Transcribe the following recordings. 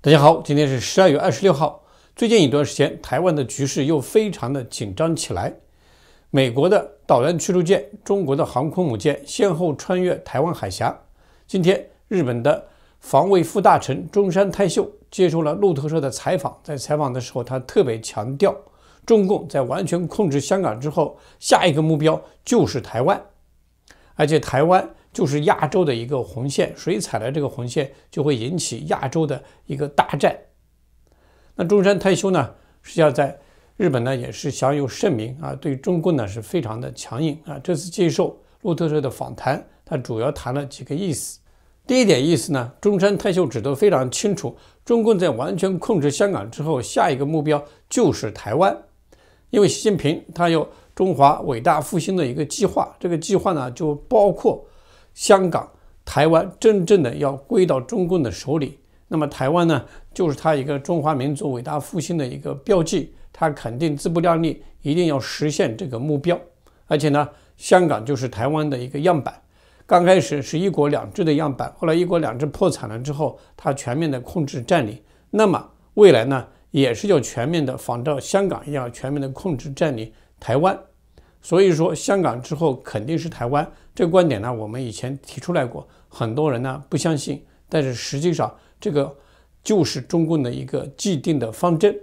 大家好，今天是十二月二十六号。最近一段时间，台湾的局势又非常的紧张起来。美国的导弹驱逐舰、中国的航空母舰先后穿越台湾海峡。今天，日本的防卫副大臣中山泰秀接受了路透社的采访，在采访的时候，他特别强调，中共在完全控制香港之后，下一个目标就是台湾，而且台湾。就是亚洲的一个红线，谁踩了这个红线，就会引起亚洲的一个大战。那中山泰修呢，实际上在日本呢也是享有盛名啊，对中共呢是非常的强硬啊。这次接受路透社的访谈，他主要谈了几个意思。第一点意思呢，中山泰修指得非常清楚，中共在完全控制香港之后，下一个目标就是台湾，因为习近平他有中华伟大复兴的一个计划，这个计划呢就包括。香港、台湾真正的要归到中共的手里，那么台湾呢，就是它一个中华民族伟大复兴的一个标记，它肯定自不量力，一定要实现这个目标。而且呢，香港就是台湾的一个样板，刚开始是一国两制的样板，后来一国两制破产了之后，它全面的控制占领，那么未来呢，也是要全面的仿照香港一样，全面的控制占领台湾。所以说，香港之后肯定是台湾。这个观点呢，我们以前提出来过，很多人呢不相信，但是实际上，这个就是中共的一个既定的方针。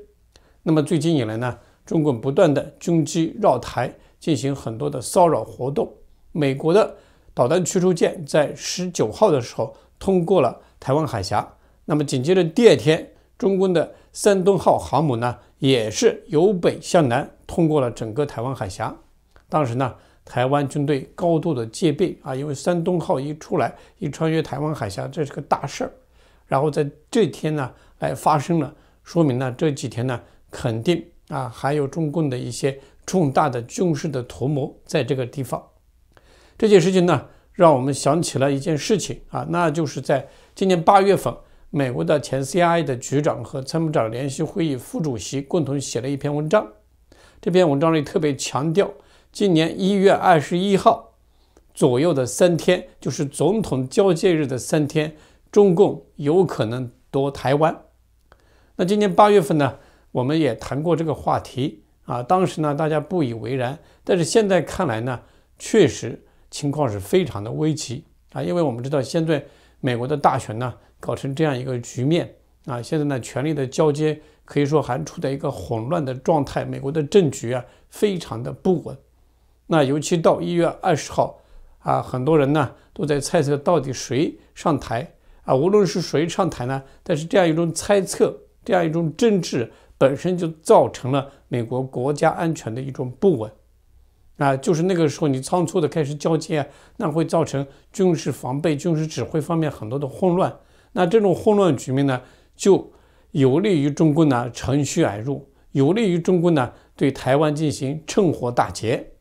那么最近以来呢，中共不断的军机绕台进行很多的骚扰活动。美国的导弹驱逐舰在十九号的时候通过了台湾海峡，那么紧接着第二天，中共的山东号航母呢，也是由北向南通过了整个台湾海峡。当时呢，台湾军队高度的戒备啊，因为山东号一出来，一穿越台湾海峡，这是个大事儿。然后在这天呢，哎，发生了，说明呢，这几天呢，肯定啊，还有中共的一些重大的军事的图谋在这个地方。这件事情呢，让我们想起了一件事情啊，那就是在今年八月份，美国的前 CIA 的局长和参谋长联席会议副主席共同写了一篇文章，这篇文章里特别强调。今年一月二十一号左右的三天，就是总统交接日的三天，中共有可能夺台湾。那今年八月份呢，我们也谈过这个话题啊。当时呢，大家不以为然，但是现在看来呢，确实情况是非常的危急啊。因为我们知道，现在美国的大选呢，搞成这样一个局面啊，现在呢，权力的交接可以说还处在一个混乱的状态，美国的政局啊，非常的不稳。那尤其到一月二十号，啊，很多人呢都在猜测到底谁上台啊？无论是谁上台呢？但是这样一种猜测，这样一种政治本身就造成了美国国家安全的一种不稳。啊，就是那个时候你仓促的开始交接，那会造成军事防备、军事指挥方面很多的混乱。那这种混乱局面呢，就有利于中共呢乘虚而入，有利于中共呢对台湾进行趁火打劫。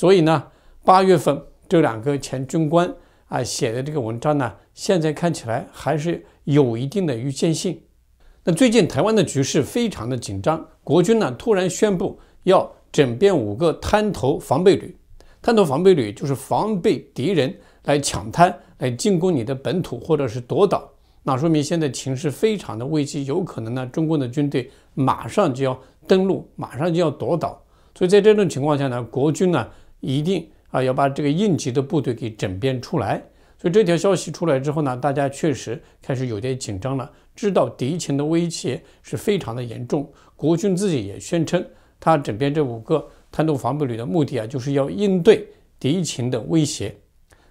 所以呢，八月份这两个前军官啊写的这个文章呢，现在看起来还是有一定的预见性。那最近台湾的局势非常的紧张，国军呢突然宣布要整编五个滩头防备旅，滩头防备旅就是防备敌人来抢滩、来进攻你的本土或者是夺岛。那说明现在情势非常的危机，有可能呢，中共的军队马上就要登陆，马上就要夺岛。所以在这种情况下呢，国军呢。一定啊要把这个应急的部队给整编出来，所以这条消息出来之后呢，大家确实开始有点紧张了，知道敌情的威胁是非常的严重。国军自己也宣称，他整编这五个滩头防备旅的目的啊，就是要应对敌情的威胁。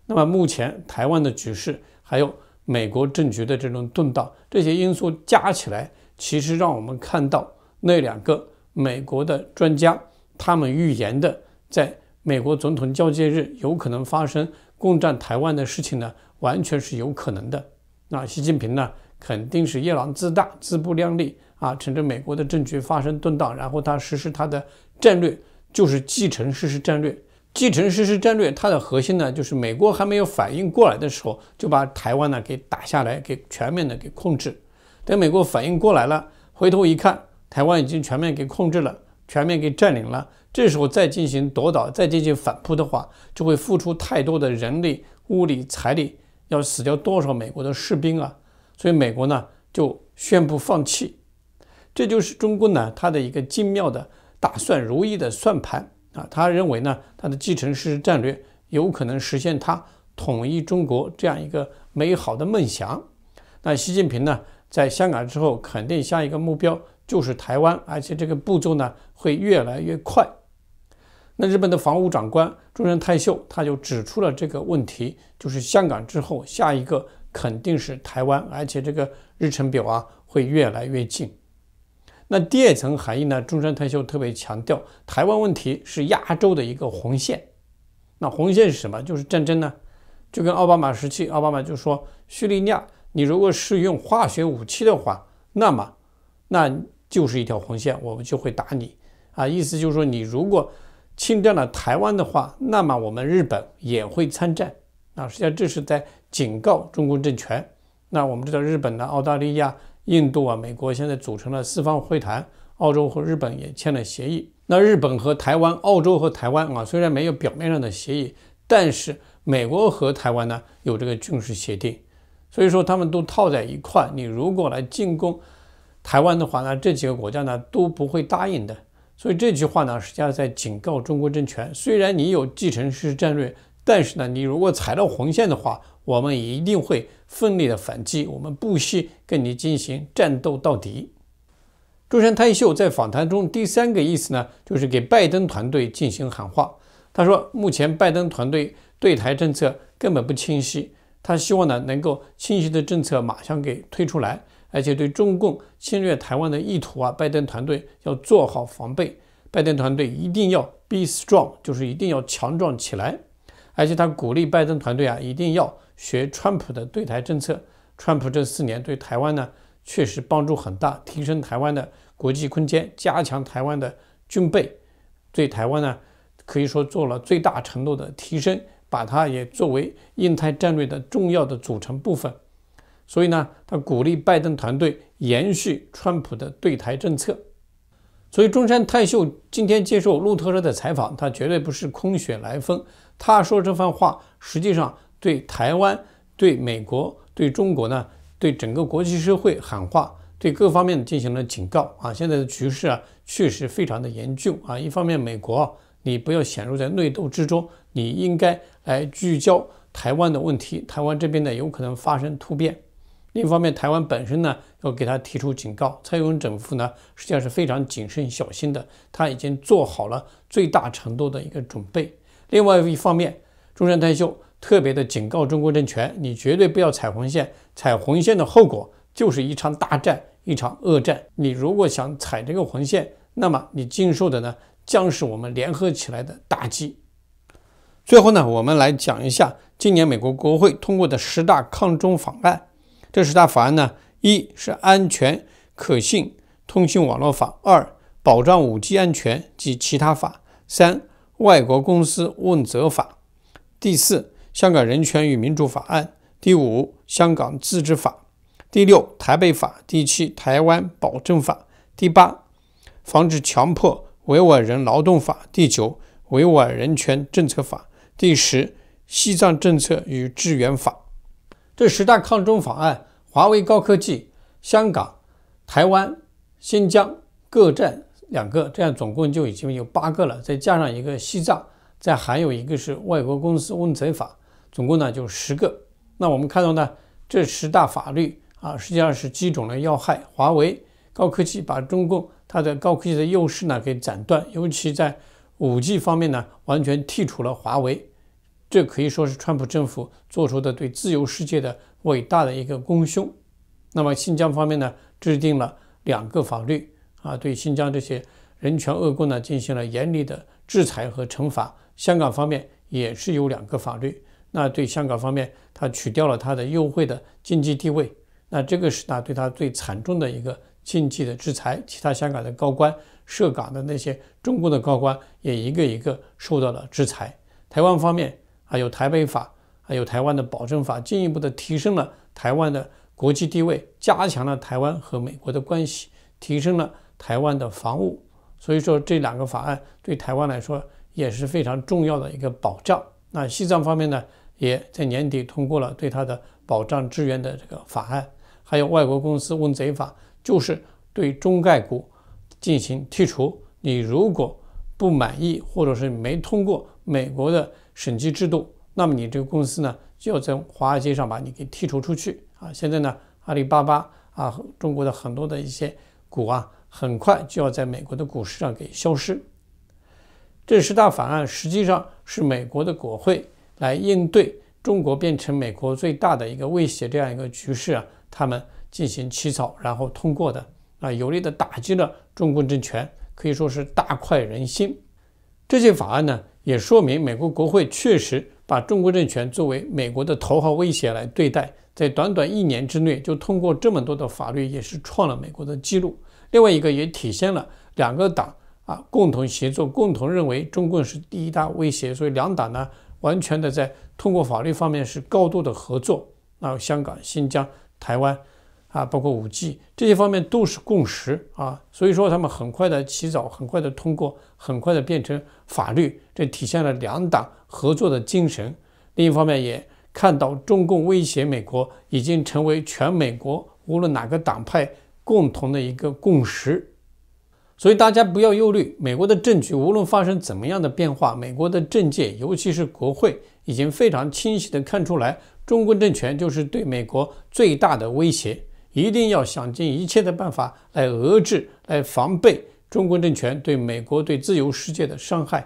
那么目前台湾的局势，还有美国政局的这种动荡，这些因素加起来，其实让我们看到那两个美国的专家他们预言的在。美国总统交接日有可能发生攻占台湾的事情呢，完全是有可能的。那习近平呢，肯定是夜郎自大、自不量力啊！趁着美国的政局发生动荡，然后他实施他的战略，就是继承实施战略。继承实施战略，它的核心呢，就是美国还没有反应过来的时候，就把台湾呢给打下来，给全面的给控制。等美国反应过来了，回头一看，台湾已经全面给控制了。全面给占领了，这时候再进行夺岛、再进行反扑的话，就会付出太多的人力、物力、财力，要死掉多少美国的士兵啊！所以美国呢就宣布放弃。这就是中共呢他的一个精妙的打算、如意的算盘啊！他认为呢他的继承式战略有可能实现他统一中国这样一个美好的梦想。那习近平呢在香港之后，肯定下一个目标就是台湾，而且这个步骤呢。会越来越快。那日本的防务长官中山泰秀他就指出了这个问题，就是香港之后下一个肯定是台湾，而且这个日程表啊会越来越近。那第二层含义呢，中山泰秀特别强调，台湾问题是亚洲的一个红线。那红线是什么？就是战争呢？就跟奥巴马时期，奥巴马就说叙利亚，你如果是用化学武器的话，那么那就是一条红线，我们就会打你。啊，意思就是说，你如果侵占了台湾的话，那么我们日本也会参战。啊，实际上这是在警告中共政权。那我们知道，日本呢、澳大利亚、印度啊、美国现在组成了四方会谈，澳洲和日本也签了协议。那日本和台湾、澳洲和台湾啊，虽然没有表面上的协议，但是美国和台湾呢有这个军事协定，所以说他们都套在一块。你如果来进攻台湾的话，那这几个国家呢都不会答应的。所以这句话呢，实际上在警告中国政权：虽然你有继承式战略，但是呢，你如果踩到红线的话，我们一定会奋力的反击，我们不惜跟你进行战斗到底。中山泰秀在访谈中第三个意思呢，就是给拜登团队进行喊话。他说，目前拜登团队对台政策根本不清晰，他希望呢能够清晰的政策马上给推出来。而且对中共侵略台湾的意图啊，拜登团队要做好防备。拜登团队一定要 be strong，就是一定要强壮起来。而且他鼓励拜登团队啊，一定要学川普的对台政策。川普这四年对台湾呢，确实帮助很大，提升台湾的国际空间，加强台湾的军备，对台湾呢可以说做了最大程度的提升，把它也作为印太战略的重要的组成部分。所以呢，他鼓励拜登团队延续川普的对台政策。所以，中山泰秀今天接受路透社的采访，他绝对不是空穴来风。他说这番话，实际上对台湾、对美国、对中国呢，对整个国际社会喊话，对各方面进行了警告。啊，现在的局势啊，确实非常的严峻啊。一方面，美国，你不要陷入在内斗之中，你应该来聚焦台湾的问题。台湾这边呢，有可能发生突变。另一方面，台湾本身呢要给他提出警告。蔡英文政府呢实际上是非常谨慎小心的，他已经做好了最大程度的一个准备。另外一方面，中山泰秀特别的警告中国政权：你绝对不要踩红线，踩红线的后果就是一场大战、一场恶战。你如果想踩这个红线，那么你经受的呢将是我们联合起来的打击。最后呢，我们来讲一下今年美国国会通过的十大抗中法案。这十大法案呢，一是安全可信通信网络法，二保障五 G 安全及其他法，三外国公司问责法，第四香港人权与民主法案，第五香港自治法，第六台北法，第七台湾保证法，第八防止强迫维吾尔人劳动法，第九维吾尔人权政策法，第十西藏政策与支援法。这十大抗中法案，华为、高科技、香港、台湾、新疆各占两个，这样总共就已经有八个了，再加上一个西藏，再还有一个是外国公司问责法，总共呢就十个。那我们看到呢，这十大法律啊，实际上是击中了要害。华为、高科技把中共它的高科技的优势呢给斩断，尤其在五 G 方面呢，完全剔除了华为。这可以说是川普政府做出的对自由世界的伟大的一个功勋。那么新疆方面呢，制定了两个法律啊，对新疆这些人权恶棍呢进行了严厉的制裁和惩罚。香港方面也是有两个法律，那对香港方面，他取掉了他的优惠的经济地位，那这个是他对他最惨重的一个经济的制裁。其他香港的高官、涉港的那些中国的高官也一个一个受到了制裁。台湾方面。还有台北法，还有台湾的保证法，进一步的提升了台湾的国际地位，加强了台湾和美国的关系，提升了台湾的防务。所以说，这两个法案对台湾来说也是非常重要的一个保障。那西藏方面呢，也在年底通过了对它的保障支援的这个法案，还有外国公司问贼法，就是对中概股进行剔除。你如果不满意，或者是没通过。美国的审计制度，那么你这个公司呢，就要在华尔街上把你给剔除出去啊！现在呢，阿里巴巴啊，中国的很多的一些股啊，很快就要在美国的股市上给消失。这十大法案实际上是美国的国会来应对中国变成美国最大的一个威胁这样一个局势啊，他们进行起草，然后通过的啊，有力的打击了中共政权，可以说是大快人心。这些法案呢？也说明美国国会确实把中国政权作为美国的头号威胁来对待，在短短一年之内就通过这么多的法律，也是创了美国的记录。另外一个也体现了两个党啊共同协作，共同认为中共是第一大威胁，所以两党呢完全的在通过法律方面是高度的合作。那香港、新疆、台湾。啊，包括五 G 这些方面都是共识啊，所以说他们很快的起草，很快的通过，很快的变成法律，这体现了两党合作的精神。另一方面，也看到中共威胁美国已经成为全美国无论哪个党派共同的一个共识。所以大家不要忧虑，美国的政局无论发生怎么样的变化，美国的政界，尤其是国会，已经非常清晰的看出来，中共政权就是对美国最大的威胁。一定要想尽一切的办法来遏制、来防备中国政权对美国、对自由世界的伤害。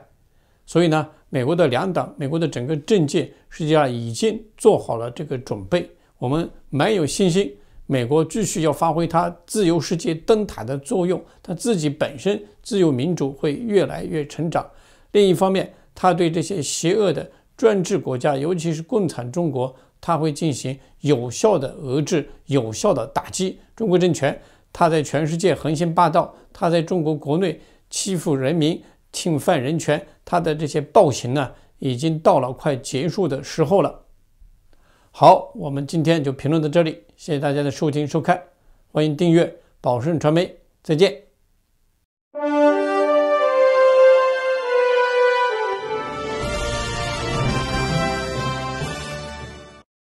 所以呢，美国的两党、美国的整个政界实际上已经做好了这个准备。我们蛮有信心，美国继续要发挥它自由世界灯塔的作用，它自己本身自由民主会越来越成长。另一方面，它对这些邪恶的专制国家，尤其是共产中国。他会进行有效的遏制，有效的打击中国政权。他在全世界横行霸道，他在中国国内欺负人民，侵犯人权。他的这些暴行呢，已经到了快结束的时候了。好，我们今天就评论到这里，谢谢大家的收听收看，欢迎订阅宝盛传媒，再见。